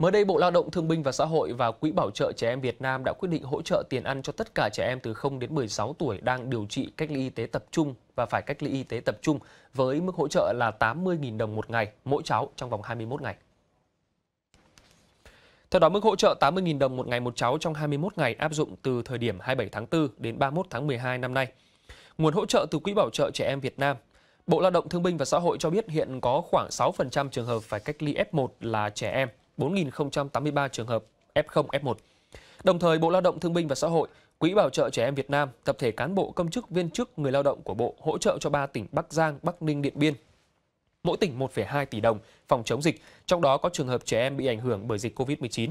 Mới đây, Bộ Lao động Thương binh và Xã hội và Quỹ Bảo trợ Trẻ Em Việt Nam đã quyết định hỗ trợ tiền ăn cho tất cả trẻ em từ 0 đến 16 tuổi đang điều trị cách ly y tế tập trung và phải cách ly y tế tập trung với mức hỗ trợ là 80.000 đồng một ngày mỗi cháu trong vòng 21 ngày. Theo đó, mức hỗ trợ 80.000 đồng một ngày một cháu trong 21 ngày áp dụng từ thời điểm 27 tháng 4 đến 31 tháng 12 năm nay. Nguồn hỗ trợ từ Quỹ Bảo trợ Trẻ Em Việt Nam Bộ Lao động Thương binh và Xã hội cho biết hiện có khoảng 6% trường hợp phải cách ly F1 là trẻ em 4.083 trường hợp F0, F1. Đồng thời, Bộ Lao động Thương binh và Xã hội, Quỹ Bảo trợ Trẻ Em Việt Nam, tập thể cán bộ, công chức, viên chức, người lao động của Bộ hỗ trợ cho 3 tỉnh Bắc Giang, Bắc Ninh, Điện Biên. Mỗi tỉnh 1,2 tỷ đồng phòng chống dịch, trong đó có trường hợp trẻ em bị ảnh hưởng bởi dịch COVID-19.